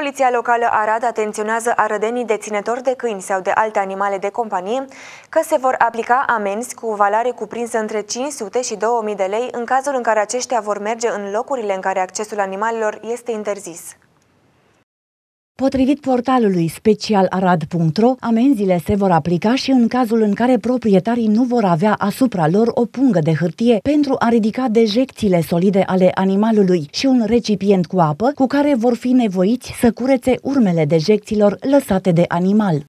Poliția locală Arad atenționează arădenii deținători de câini sau de alte animale de companie că se vor aplica amenzi cu valoare cuprinsă între 500 și 2000 de lei în cazul în care aceștia vor merge în locurile în care accesul animalelor este interzis. Potrivit portalului specialarad.ro, amenziile se vor aplica și în cazul în care proprietarii nu vor avea asupra lor o pungă de hârtie pentru a ridica dejecțiile solide ale animalului și un recipient cu apă cu care vor fi nevoiți să curețe urmele dejecțiilor lăsate de animal.